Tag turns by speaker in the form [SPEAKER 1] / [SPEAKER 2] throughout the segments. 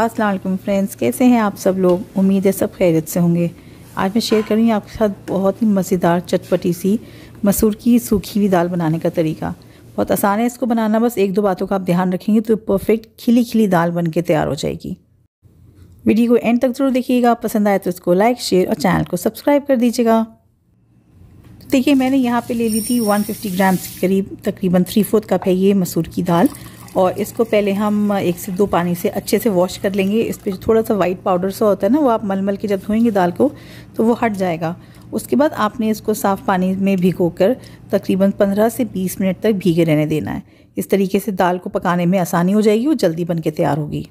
[SPEAKER 1] अस्सलाम फ्रेंड्स कैसे हैं आप सब लोग उम्मीद है सब खैरियत से होंगे आज मैं शेयर करूँगी आपके साथ बहुत ही मज़ेदार चटपटी सी मसूर की सूखी हुई दाल बनाने का तरीका बहुत आसान है इसको बनाना बस एक दो बातों का आप ध्यान रखेंगे तो परफेक्ट खिली खिली दाल बन के तैयार हो जाएगी वीडियो को एंड तक ज़रूर देखिएगा पसंद आए तो इसको लाइक शेयर और चैनल को सब्सक्राइब कर दीजिएगा तो देखिए मैंने यहाँ पे ले ली थी 150 ग्राम्स के करीब तकरीबन थ्री फोर्थ कप है ये मसूर की दाल और इसको पहले हम एक से दो पानी से अच्छे से वॉश कर लेंगे इस पर थोड़ा सा वाइट पाउडर सा होता है ना वो आप मलमल के जब धोएंगे दाल को तो वो हट जाएगा उसके बाद आपने इसको साफ़ पानी में भिगो कर तकरीबन 15 से 20 मिनट तक भीगे रहने देना है इस तरीके से दाल को पकाने में आसानी हो जाएगी और जल्दी बन के तैयार होगी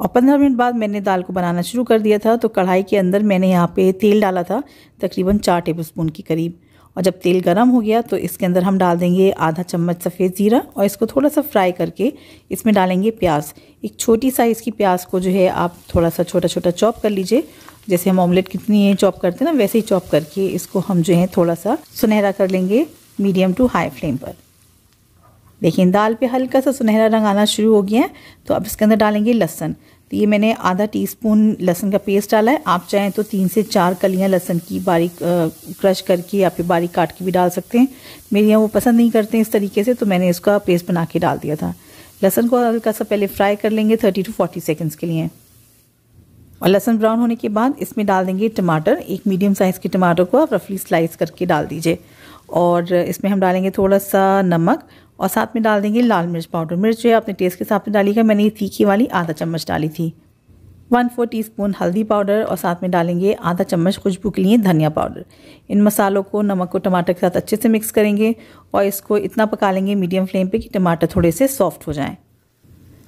[SPEAKER 1] और पंद्रह मिनट बाद मैंने दाल को बनाना शुरू कर दिया था तो कढ़ाई के अंदर मैंने यहाँ पे तेल डाला था तकरीबन चार टेबल स्पून के करीब और जब तेल गर्म हो गया तो इसके अंदर हम डाल देंगे आधा चम्मच सफ़ेद ज़ीरा और इसको थोड़ा सा फ्राई करके इसमें डालेंगे प्याज एक छोटी साइज़ की प्याज को जो है आप थोड़ा सा छोटा छोटा चॉप कर लीजिए जैसे हम ऑमलेट कितनी चॉप करते हैं ना वैसे ही चॉप करके इसको हम जो है थोड़ा सा सुनहरा कर लेंगे मीडियम टू हाई फ्लेम पर देखिए दाल पे हल्का सा सुनहरा रंग आना शुरू हो गया है तो अब इसके अंदर डालेंगे लहसन तो ये मैंने आधा टीस्पून लहसुन का पेस्ट डाला है आप चाहें तो तीन से चार कलियां लहसुन की बारीक क्रश करके या फिर बारीक काट के भी डाल सकते हैं मेरे यहाँ वो पसंद नहीं करते इस तरीके से तो मैंने इसका पेस्ट बना के डाल दिया था लहसुन को हल्का सा पहले फ्राई कर लेंगे थर्टी टू फोर्टी सेकेंड्स के लिए और लहसुन ब्राउन होने के बाद इसमें डाल देंगे टमाटर एक मीडियम साइज़ के टमाटर को आप रफली स्लाइस करके डाल दीजिए और इसमें हम डालेंगे थोड़ा सा नमक और साथ में डाल देंगे लाल मिर्च पाउडर मिर्च जो है अपने टेस्ट के हिसाब से डालिएगा मैंने ये तीखी वाली आधा चम्मच डाली थी वन फोर टी स्पून हल्दी पाउडर और साथ में डालेंगे आधा चम्मच खुशबू के लिए धनिया पाउडर इन मसालों को नमक को टमाटर के साथ अच्छे से मिक्स करेंगे और इसको इतना पका लेंगे मीडियम फ्लेम पे कि टमाटर थोड़े से सॉफ्ट हो जाएं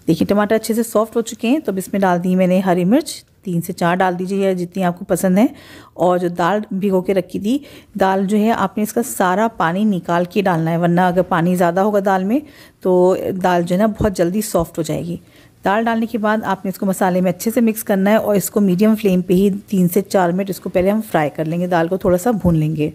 [SPEAKER 1] देखिए टमाटर अच्छे से सॉफ्ट हो चुके हैं तो अब इसमें डाल दी मैंने हरी मिर्च तीन से चार डाल दीजिए या जितनी आपको पसंद है और जो दाल भिगो के रखी थी दाल जो है आपने इसका सारा पानी निकाल के डालना है वरना अगर पानी ज़्यादा होगा दाल में तो दाल जो है ना बहुत जल्दी सॉफ्ट हो जाएगी दाल डालने के बाद आपने इसको मसाले में अच्छे से मिक्स करना है और इसको मीडियम फ्लेम पे ही तीन से चार मिनट इसको पहले हम फ्राई कर लेंगे दाल को थोड़ा सा भून लेंगे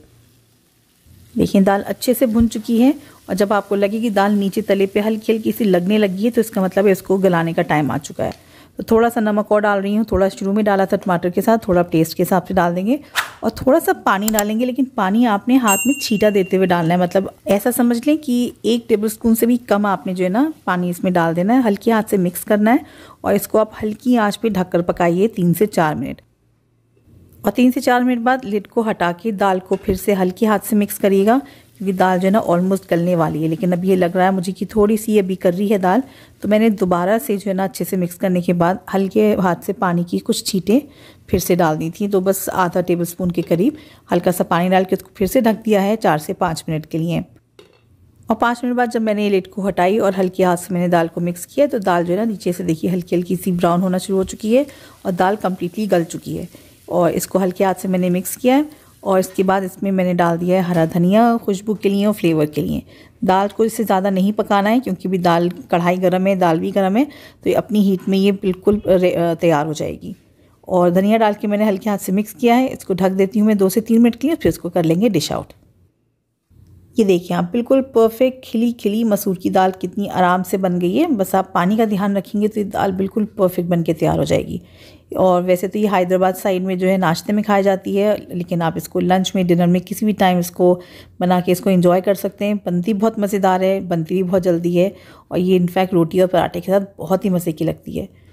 [SPEAKER 1] देखिए दाल अच्छे से भुन चुकी है और जब आपको लगे कि दाल नीचे तले पे हल्की हल्की सी लगने लगी है तो इसका मतलब है इसको गलाने का टाइम आ चुका है तो थोड़ा सा नमक और डाल रही हूँ थोड़ा शुरू में डाला था टमाटर के साथ थोड़ा टेस्ट के हिसाब से डाल देंगे और थोड़ा सा पानी डालेंगे लेकिन पानी आपने हाथ में छीटा देते हुए डालना है मतलब ऐसा समझ लें कि एक टेबल स्पून से भी कम आपने जो है ना पानी इसमें डाल देना है हल्के हाथ से मिक्स करना है और इसको आप हल्की आँच पर ढककर पकाइए तीन से चार मिनट और तीन से चार मिनट बाद लिड को हटा के दाल को फिर से हल्के हाथ से मिक्स करिएगा क्योंकि दाल जो है ना ऑलमोस्ट गलने वाली है लेकिन अब ये लग रहा है मुझे कि थोड़ी सी अभी कर रही है दाल तो मैंने दोबारा से जो है ना अच्छे से मिक्स करने के बाद हल्के हाथ से पानी की कुछ छीटें फिर से डाल दी थी तो बस आधा टेबल स्पून के करीब हल्का सा पानी डाल के उसको फिर से ढक दिया है चार से पाँच मिनट के लिए और पाँच मिनट बाद जब मैंने ये लेट को हटाई और हल्के हाथ से मैंने दाल को मिक्स किया तो दाल जो है ना नीचे से देखिए हल्की हल्की सी ब्राउन होना शुरू हो चुकी है और दाल कम्प्लीटली गल चुकी है और इसको हल्के हाथ से मैंने मिक्स किया है और इसके बाद इसमें मैंने डाल दिया है हरा धनिया खुशबू के लिए और फ्लेवर के लिए दाल को इससे ज़्यादा नहीं पकाना है क्योंकि भी दाल कढ़ाई गर्म है दाल भी गर्म है तो अपनी हीट में ये बिल्कुल तैयार हो जाएगी और धनिया डाल के मैंने हल्के हाथ से मिक्स किया है इसको ढक देती हूँ मैं दो से तीन मिनट के लिए फिर इसको कर लेंगे डिश आउट ये देखिए आप बिल्कुल परफेक्ट खिली खिली मसूर की दाल कितनी आराम से बन गई है बस आप पानी का ध्यान रखेंगे तो ये दाल बिल्कुल परफेक्ट बन के तैयार हो जाएगी और वैसे तो ये हैदराबाद साइड में जो है नाश्ते में खाई जाती है लेकिन आप इसको लंच में डिनर में किसी भी टाइम इसको बना के इसको इन्जॉय कर सकते हैं बनती बहुत मज़ेदार है बनती भी बहुत जल्दी है और ये इनफैक्ट रोटी और पराठे के साथ बहुत ही मज़े की लगती है